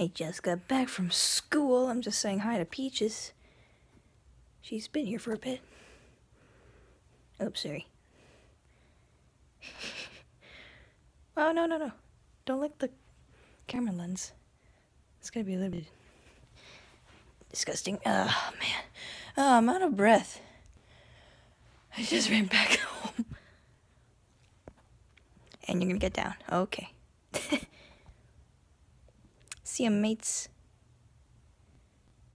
I just got back from school. I'm just saying hi to Peaches. She's been here for a bit. Oops, sorry. oh, no, no, no. Don't lick the camera lens. It's gonna be a little bit disgusting. Oh, man. Oh, I'm out of breath. I just ran back home. And you're gonna get down. Okay see your mates